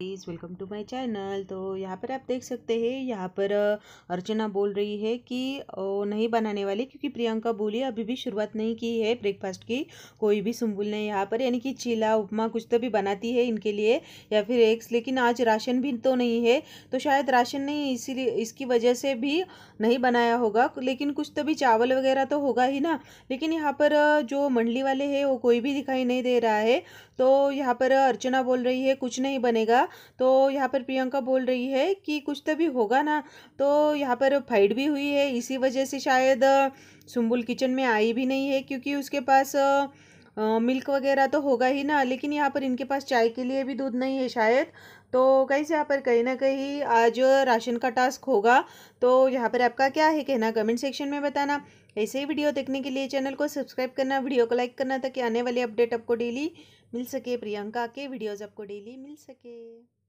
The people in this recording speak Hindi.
be guys welcome to my channel तो यहाँ पर आप देख सकते हैं यहाँ पर अर्चना बोल रही है कि नहीं बनाने वाली क्योंकि प्रियंका बोली अभी भी शुरुआत नहीं की है ब्रेकफास्ट की कोई भी सुम्बुल नहीं यहाँ पर यानी कि चीला उपमा कुछ तो भी बनाती है इनके लिए या फिर एग्स लेकिन आज राशन भी तो नहीं है तो शायद राशन नहीं इसीलिए इसकी वजह से भी नहीं बनाया होगा लेकिन कुछ तो भी चावल वगैरह तो होगा ही ना लेकिन यहाँ पर जो मंडली वाले हैं वो कोई भी दिखाई नहीं दे रहा है तो यहाँ पर अर्चना बोल रही है कुछ नहीं बनेगा तो यहाँ पर प्रियंका बोल रही है कि कुछ तो भी होगा ना तो यहाँ पर फाइट भी हुई है इसी वजह से शायद सुम्बुल किचन में आई भी नहीं है क्योंकि उसके पास मिल्क वगैरह तो होगा ही ना लेकिन यहाँ पर इनके पास चाय के लिए भी दूध नहीं है शायद तो कहीं से यहाँ पर कहीं ना कहीं आज राशन का टास्क होगा तो यहाँ पर आपका क्या है कहना कमेंट सेक्शन में बताना ऐसे ही वीडियो देखने के लिए चैनल को सब्सक्राइब करना वीडियो को लाइक करना ताकि आने वाले अपडेट आपको डेली मिल सके प्रियंका के वीडियोज़ आपको डेली मिल सके